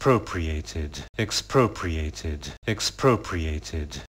expropriated, expropriated, expropriated.